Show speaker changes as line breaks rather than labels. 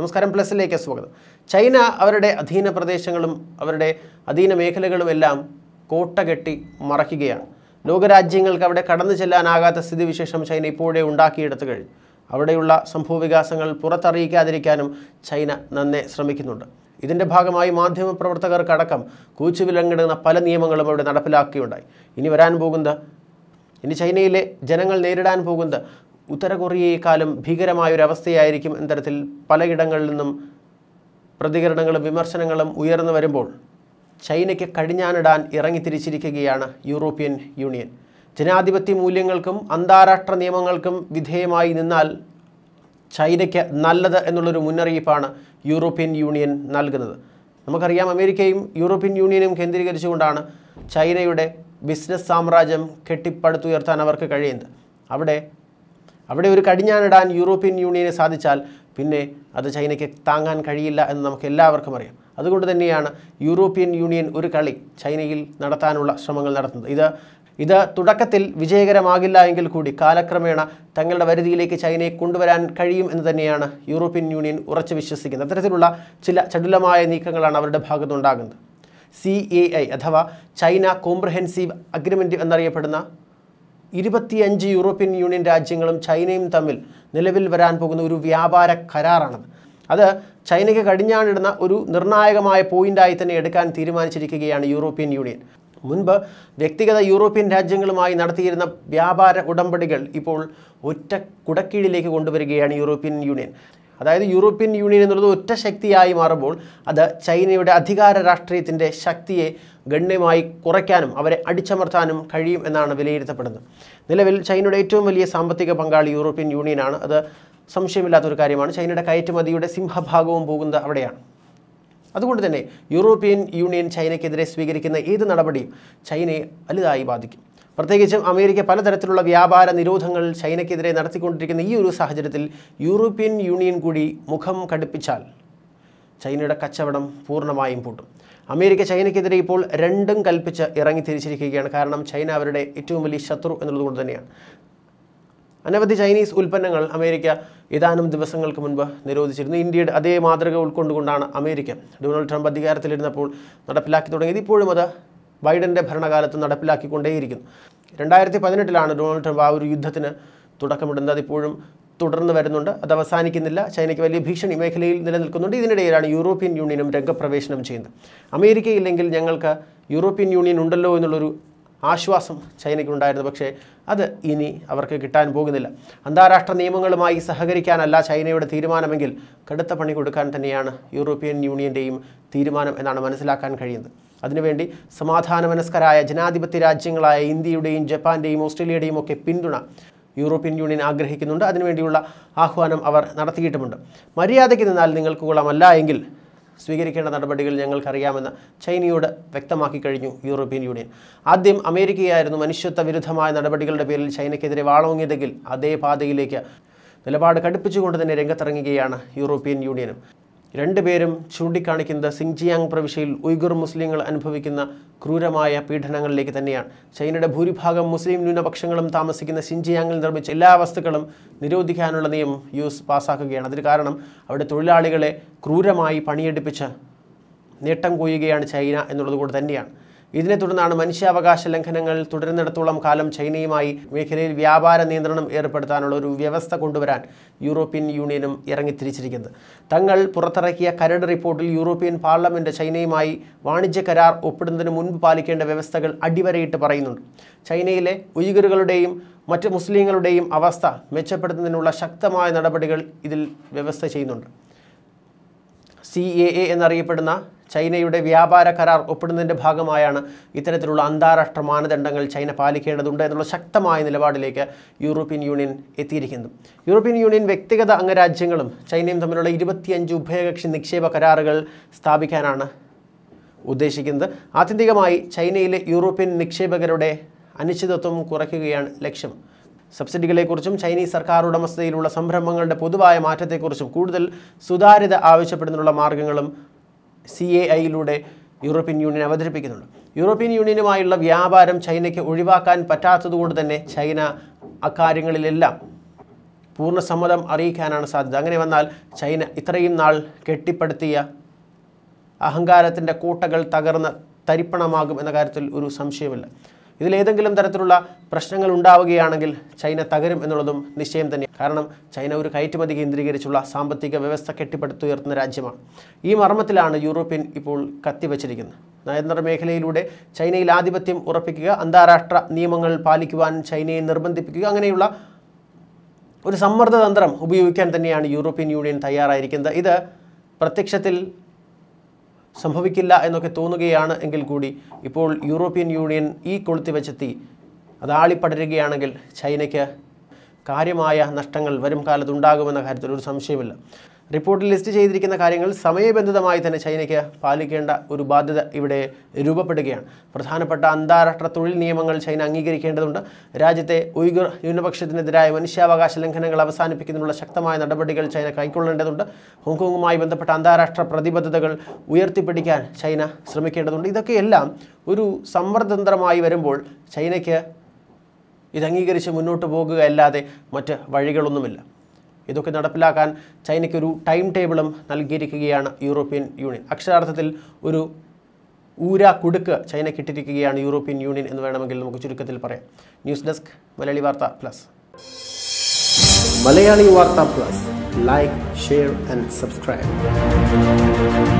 നമസ്കാരം പ്ലസിലേക്ക് സ്വാഗതം ചൈന അവരുടെ അധീന പ്രദേശങ്ങളും അവരുടെ അധീന മേഖലകളുമെല്ലാം കോട്ട കെട്ടി മറയ്ക്കുകയാണ് ലോകരാജ്യങ്ങൾക്ക് അവിടെ കടന്നു ചെല്ലാനാകാത്ത സ്ഥിതിവിശേഷം ചൈന ഇപ്പോഴേ ഉണ്ടാക്കിയെടുത്തു കഴിഞ്ഞു അവിടെയുള്ള സംഭവവികാസങ്ങൾ പുറത്തറിയിക്കാതിരിക്കാനും ചൈന നന്നെ ശ്രമിക്കുന്നുണ്ട് ഇതിൻ്റെ ഭാഗമായി മാധ്യമപ്രവർത്തകർക്കടക്കം കൂച്ചുവിലങ്ങിടുന്ന പല നിയമങ്ങളും അവിടെ നടപ്പിലാക്കുകയുണ്ടായി ഇനി വരാൻ പോകുന്ന ഇനി ചൈനയിലെ ജനങ്ങൾ നേരിടാൻ പോകുന്ന ഉത്തര കൊറിയയെക്കാളും ഭീകരമായൊരവസ്ഥയായിരിക്കും എന്നതരത്തിൽ പലയിടങ്ങളിൽ നിന്നും പ്രതികരണങ്ങളും വിമർശനങ്ങളും ഉയർന്നു വരുമ്പോൾ ചൈനയ്ക്ക് കടിഞ്ഞാനിടാൻ ഇറങ്ങിത്തിരിച്ചിരിക്കുകയാണ് യൂറോപ്യൻ യൂണിയൻ ജനാധിപത്യ മൂല്യങ്ങൾക്കും അന്താരാഷ്ട്ര നിയമങ്ങൾക്കും വിധേയമായി നിന്നാൽ ചൈനയ്ക്ക് നല്ലത് എന്നുള്ളൊരു മുന്നറിയിപ്പാണ് യൂറോപ്യൻ യൂണിയൻ നൽകുന്നത് നമുക്കറിയാം അമേരിക്കയും യൂറോപ്യൻ യൂണിയനും കേന്ദ്രീകരിച്ചുകൊണ്ടാണ് ചൈനയുടെ ബിസിനസ് സാമ്രാജ്യം കെട്ടിപ്പടുത്തുയർത്താൻ അവർക്ക് കഴിയുന്നത് അവിടെ അവിടെ ഒരു കടിഞ്ഞാണിടാൻ യൂറോപ്യൻ യൂണിയന് സാധിച്ചാൽ പിന്നെ അത് ചൈനയ്ക്ക് താങ്ങാൻ കഴിയില്ല എന്ന് നമുക്ക് എല്ലാവർക്കും അറിയാം അതുകൊണ്ട് തന്നെയാണ് യൂറോപ്യൻ യൂണിയൻ ഒരു കളി ചൈനയിൽ നടത്താനുള്ള ശ്രമങ്ങൾ നടത്തുന്നത് ഇത് ഇത് തുടക്കത്തിൽ വിജയകരമാകില്ല എങ്കിൽ കൂടി കാലക്രമേണ തങ്ങളുടെ വരുതിയിലേക്ക് ചൈനയെ കൊണ്ടുവരാൻ കഴിയും എന്ന് തന്നെയാണ് യൂറോപ്യൻ യൂണിയൻ ഉറച്ചു വിശ്വസിക്കുന്നത് അത്തരത്തിലുള്ള ചില ചടുലമായ നീക്കങ്ങളാണ് അവരുടെ ഭാഗത്തുണ്ടാകുന്നത് സി എ ഐ അഥവാ ചൈന കോംപ്രഹെൻസീവ് അഗ്രിമെൻറ്റ് എന്നറിയപ്പെടുന്ന ഇരുപത്തിയഞ്ച് യൂറോപ്യൻ യൂണിയൻ രാജ്യങ്ങളും ചൈനയും തമ്മിൽ നിലവിൽ വരാൻ പോകുന്ന ഒരു വ്യാപാര കരാറാണത് അത് ചൈനയ്ക്ക് കടിഞ്ഞാണിടുന്ന ഒരു നിർണായകമായ പോയിന്റായി തന്നെ എടുക്കാൻ തീരുമാനിച്ചിരിക്കുകയാണ് യൂറോപ്യൻ യൂണിയൻ മുൻപ് വ്യക്തിഗത യൂറോപ്യൻ രാജ്യങ്ങളുമായി നടത്തിയിരുന്ന വ്യാപാര ഉടമ്പടികൾ ഇപ്പോൾ ഒറ്റ കുടക്കീഴിലേക്ക് കൊണ്ടുവരികയാണ് യൂറോപ്യൻ യൂണിയൻ അതായത് യൂറോപ്യൻ യൂണിയൻ എന്നുള്ളത് ഒറ്റ ശക്തിയായി മാറുമ്പോൾ അത് ചൈനയുടെ അധികാര രാഷ്ട്രീയത്തിൻ്റെ ശക്തിയെ ഗണ്യമായി കുറയ്ക്കാനും അവരെ അടിച്ചമർത്താനും കഴിയും എന്നാണ് വിലയിരുത്തപ്പെടുന്നത് നിലവിൽ ചൈനയുടെ ഏറ്റവും വലിയ സാമ്പത്തിക പങ്കാളി യൂറോപ്യൻ യൂണിയനാണ് അത് സംശയമില്ലാത്തൊരു കാര്യമാണ് ചൈനയുടെ കയറ്റുമതിയുടെ സിംഹഭാഗവും പോകുന്നത് അവിടെയാണ് അതുകൊണ്ട് തന്നെ യൂറോപ്യൻ യൂണിയൻ ചൈനയ്ക്കെതിരെ സ്വീകരിക്കുന്ന ഏത് നടപടിയും ചൈനയെ വലുതായി ബാധിക്കും പ്രത്യേകിച്ചും അമേരിക്ക പലതരത്തിലുള്ള വ്യാപാര നിരോധങ്ങൾ ചൈനയ്ക്കെതിരെ നടത്തിക്കൊണ്ടിരിക്കുന്ന ഈ ഒരു സാഹചര്യത്തിൽ യൂറോപ്യൻ യൂണിയൻ കൂടി മുഖം കടുപ്പിച്ചാൽ ചൈനയുടെ കച്ചവടം പൂർണ്ണമായും പൂട്ടും അമേരിക്ക ചൈനയ്ക്കെതിരെ ഇപ്പോൾ രണ്ടും കൽപ്പിച്ച് ഇറങ്ങി തിരിച്ചിരിക്കുകയാണ് കാരണം ചൈന അവരുടെ ഏറ്റവും വലിയ ശത്രു എന്നുള്ളതുകൊണ്ട് തന്നെയാണ് അനവധി ചൈനീസ് ഉൽപ്പന്നങ്ങൾ അമേരിക്ക ഏതാനും ദിവസങ്ങൾക്ക് മുൻപ് നിരോധിച്ചിരുന്നു ഇന്ത്യയുടെ അതേ മാതൃക ഉൾക്കൊണ്ടുകൊണ്ടാണ് അമേരിക്ക ഡൊണാൾഡ് ട്രംപ് അധികാരത്തിലിരുന്നപ്പോൾ നടപ്പിലാക്കി തുടങ്ങിയത് ഇപ്പോഴും അത് ബൈഡന്റെ ഭരണകാലത്ത് നടപ്പിലാക്കിക്കൊണ്ടേയിരിക്കുന്നു രണ്ടായിരത്തി പതിനെട്ടിലാണ് ഡൊണാൾഡ് ട്രംപ് ആ ഒരു യുദ്ധത്തിന് തുടക്കമിടുന്നത് അതിപ്പോഴും തുടർന്ന് വരുന്നുണ്ട് അത് അവസാനിക്കുന്നില്ല ചൈനയ്ക്ക് വലിയ ഭീഷണി മേഖലയിൽ നിലനിൽക്കുന്നുണ്ട് ഇതിനിടയിലാണ് യൂറോപ്യൻ യൂണിയനും രംഗപ്രവേശനം ചെയ്യുന്നത് അമേരിക്കയില്ലെങ്കിൽ ഞങ്ങൾക്ക് യൂറോപ്യൻ യൂണിയൻ ഉണ്ടല്ലോ എന്നുള്ളൊരു ആശ്വാസം ചൈനയ്ക്കുണ്ടായിരുന്നു പക്ഷേ അത് ഇനി അവർക്ക് കിട്ടാൻ പോകുന്നില്ല അന്താരാഷ്ട്ര നിയമങ്ങളുമായി സഹകരിക്കാനല്ല ചൈനയുടെ തീരുമാനമെങ്കിൽ കടുത്ത പണി കൊടുക്കാൻ തന്നെയാണ് യൂറോപ്യൻ യൂണിയൻ്റെയും തീരുമാനം എന്നാണ് മനസ്സിലാക്കാൻ കഴിയുന്നത് അതിനുവേണ്ടി മനസ്കരായ ജനാധിപത്യ രാജ്യങ്ങളായ ഇന്ത്യയുടെയും ജപ്പാൻ്റെയും ഓസ്ട്രേലിയയുടെയും ഒക്കെ പിന്തുണ യൂറോപ്യൻ യൂണിയൻ ആഗ്രഹിക്കുന്നുണ്ട് അതിനുവേണ്ടിയുള്ള ആഹ്വാനം അവർ നടത്തിയിട്ടുമുണ്ട് മര്യാദയ്ക്ക് നിന്നാൽ നിങ്ങൾക്ക് കൊള്ളാമല്ല എങ്കിൽ സ്വീകരിക്കേണ്ട നടപടികൾ ഞങ്ങൾക്കറിയാമെന്ന് ചൈനയോട് വ്യക്തമാക്കി കഴിഞ്ഞു യൂറോപ്യൻ യൂണിയൻ ആദ്യം അമേരിക്കയായിരുന്നു മനുഷ്യത്വ വിരുദ്ധമായ നടപടികളുടെ പേരിൽ ചൈനയ്ക്കെതിരെ വാളോങ്ങിയതെങ്കിൽ അതേ പാതയിലേക്ക് നിലപാട് കടുപ്പിച്ചുകൊണ്ട് തന്നെ രംഗത്തിറങ്ങുകയാണ് യൂറോപ്യൻ യൂണിയനും രണ്ടുപേരും ചൂണ്ടിക്കാണിക്കുന്നത് സിങ്ജിയാങ് പ്രവിശ്യയിൽ ഉയ്ഗുർ മുസ്ലിങ്ങൾ അനുഭവിക്കുന്ന ക്രൂരമായ പീഡനങ്ങളിലേക്ക് തന്നെയാണ് ചൈനയുടെ ഭൂരിഭാഗം മുസ്ലിം ന്യൂനപക്ഷങ്ങളും താമസിക്കുന്ന സിഞ്ചിയാങ്ങിൽ നിർമ്മിച്ച എല്ലാ വസ്തുക്കളും നിരോധിക്കാനുള്ള നിയമം യൂസ് പാസ്സാക്കുകയാണ് അതിന് കാരണം അവിടെ തൊഴിലാളികളെ ക്രൂരമായി പണിയെടുപ്പിച്ച് നേട്ടം കൊയ്യുകയാണ് ചൈന എന്നുള്ളത് കൂടെ തന്നെയാണ് ഇതിനെ തുടർന്നാണ് മനുഷ്യാവകാശ ലംഘനങ്ങൾ തുടരുന്നിടത്തോളം കാലം ചൈനയുമായി മേഖലയിൽ വ്യാപാര നിയന്ത്രണം ഏർപ്പെടുത്താനുള്ള ഒരു വ്യവസ്ഥ കൊണ്ടുവരാൻ യൂറോപ്യൻ യൂണിയനും ഇറങ്ങിത്തിരിച്ചിരിക്കുന്നത് തങ്ങൾ പുറത്തിറക്കിയ കരട് റിപ്പോർട്ടിൽ യൂറോപ്യൻ പാർലമെൻറ്റ് ചൈനയുമായി വാണിജ്യ കരാർ ഒപ്പിടുന്നതിന് മുൻപ് പാലിക്കേണ്ട വ്യവസ്ഥകൾ അടിവരയിട്ട് പറയുന്നുണ്ട് ചൈനയിലെ ഉയ്ഗറുകളുടെയും മറ്റ് മുസ്ലിങ്ങളുടെയും അവസ്ഥ മെച്ചപ്പെടുത്തുന്നതിനുള്ള ശക്തമായ നടപടികൾ ഇതിൽ വ്യവസ്ഥ ചെയ്യുന്നുണ്ട് സി എ എ എന്നറിയപ്പെടുന്ന ചൈനയുടെ വ്യാപാര കരാർ ഒപ്പിടുന്നതിൻ്റെ ഭാഗമായാണ് ഇത്തരത്തിലുള്ള അന്താരാഷ്ട്ര മാനദണ്ഡങ്ങൾ ചൈന പാലിക്കേണ്ടതുണ്ട് എന്നുള്ള ശക്തമായ നിലപാടിലേക്ക് യൂറോപ്യൻ യൂണിയൻ എത്തിയിരിക്കുന്നത് യൂറോപ്യൻ യൂണിയൻ വ്യക്തിഗത അംഗരാജ്യങ്ങളും ചൈനയും തമ്മിലുള്ള ഇരുപത്തിയഞ്ച് ഉഭയകക്ഷി നിക്ഷേപ കരാറുകൾ സ്ഥാപിക്കാനാണ് ഉദ്ദേശിക്കുന്നത് ആത്യന്തികമായി ചൈനയിലെ യൂറോപ്യൻ നിക്ഷേപകരുടെ അനിശ്ചിതത്വം കുറയ്ക്കുകയാണ് ലക്ഷ്യം സബ്സിഡികളെക്കുറിച്ചും ചൈനീസ് സർക്കാർ ഉടമസ്ഥതയിലുള്ള സംരംഭങ്ങളുടെ പൊതുവായ മാറ്റത്തെക്കുറിച്ചും കൂടുതൽ സുതാര്യത ആവശ്യപ്പെടുന്നതിനുള്ള മാർഗങ്ങളും സി എ ഐയിലൂടെ യൂറോപ്യൻ യൂണിയൻ അവതരിപ്പിക്കുന്നുണ്ട് യൂറോപ്യൻ യൂണിയനുമായുള്ള വ്യാപാരം ചൈനയ്ക്ക് ഒഴിവാക്കാൻ പറ്റാത്തതുകൊണ്ട് തന്നെ ചൈന അക്കാര്യങ്ങളിലെല്ലാം പൂർണ്ണ സമ്മതം അറിയിക്കാനാണ് സാധ്യത അങ്ങനെ വന്നാൽ ചൈന ഇത്രയും നാൾ കെട്ടിപ്പടുത്തിയ അഹങ്കാരത്തിൻ്റെ കൂട്ടകൾ തകർന്ന തരിപ്പണമാകും എന്ന കാര്യത്തിൽ ഒരു സംശയമില്ല ഇതിലേതെങ്കിലും തരത്തിലുള്ള പ്രശ്നങ്ങൾ ഉണ്ടാവുകയാണെങ്കിൽ ചൈന തകരും എന്നുള്ളതും നിശ്ചയം തന്നെ കാരണം ചൈന ഒരു കയറ്റുമതി കേന്ദ്രീകരിച്ചുള്ള സാമ്പത്തിക വ്യവസ്ഥ കെട്ടിപ്പടുത്തുയർത്തുന്ന രാജ്യമാണ് ഈ മർമ്മത്തിലാണ് യൂറോപ്യൻ ഇപ്പോൾ കത്തിവച്ചിരിക്കുന്നത് നയതന്ത്ര മേഖലയിലൂടെ ചൈനയിൽ ആധിപത്യം ഉറപ്പിക്കുക അന്താരാഷ്ട്ര നിയമങ്ങൾ പാലിക്കുവാൻ ചൈനയെ നിർബന്ധിപ്പിക്കുക അങ്ങനെയുള്ള ഒരു സമ്മർദ്ദതന്ത്രം ഉപയോഗിക്കാൻ തന്നെയാണ് യൂറോപ്യൻ യൂണിയൻ തയ്യാറായിരിക്കുന്നത് ഇത് പ്രത്യക്ഷത്തിൽ സംഭവിക്കില്ല എന്നൊക്കെ തോന്നുകയാണ് എങ്കിൽ കൂടി ഇപ്പോൾ യൂറോപ്യൻ യൂണിയൻ ഈ കൊളുത്തി വെച്ചെത്തി അത് ആളിപ്പടരുകയാണെങ്കിൽ ചൈനയ്ക്ക് കാര്യമായ നഷ്ടങ്ങൾ വരും ഉണ്ടാകുമെന്ന കാര്യത്തിൽ ഒരു സംശയമില്ല റിപ്പോർട്ടിൽ ലിസ്റ്റ് ചെയ്തിരിക്കുന്ന കാര്യങ്ങൾ സമയബന്ധിതമായി തന്നെ ചൈനയ്ക്ക് പാലിക്കേണ്ട ഒരു ബാധ്യത ഇവിടെ രൂപപ്പെടുകയാണ് പ്രധാനപ്പെട്ട അന്താരാഷ്ട്ര തൊഴിൽ നിയമങ്ങൾ ചൈന അംഗീകരിക്കേണ്ടതുണ്ട് രാജ്യത്തെ ഉയർ ന്യൂനപക്ഷത്തിനെതിരായ മനുഷ്യാവകാശ ലംഘനങ്ങൾ അവസാനിപ്പിക്കുന്നതിനുള്ള ശക്തമായ നടപടികൾ ചൈന കൈക്കൊള്ളേണ്ടതുണ്ട് ഹോങ്കോങ്ങുമായി ബന്ധപ്പെട്ട അന്താരാഷ്ട്ര പ്രതിബദ്ധതകൾ ഉയർത്തിപ്പിടിക്കാൻ ചൈന ശ്രമിക്കേണ്ടതുണ്ട് ഇതൊക്കെയെല്ലാം ഒരു സമ്മർദ്ദതന്ത്രമായി വരുമ്പോൾ ചൈനയ്ക്ക് ഇത് അംഗീകരിച്ച് മുന്നോട്ട് പോകുകയല്ലാതെ മറ്റ് വഴികളൊന്നുമില്ല ഇതൊക്കെ നടപ്പിലാക്കാൻ ചൈനയ്ക്ക് ഒരു ടൈം ടേബിളും നൽകിയിരിക്കുകയാണ് യൂറോപ്യൻ യൂണിയൻ അക്ഷരാർത്ഥത്തിൽ ഒരു ഊരാ കുടുക്ക് ചൈന ഇട്ടിരിക്കുകയാണ് യൂറോപ്യൻ യൂണിയൻ എന്ന് വേണമെങ്കിൽ നമുക്ക് ചുരുക്കത്തിൽ പറയാം ന്യൂസ് ഡെസ്ക് മലയാളി വാർത്ത പ്ലസ്
മലയാളി വാർത്ത
plus like share and subscribe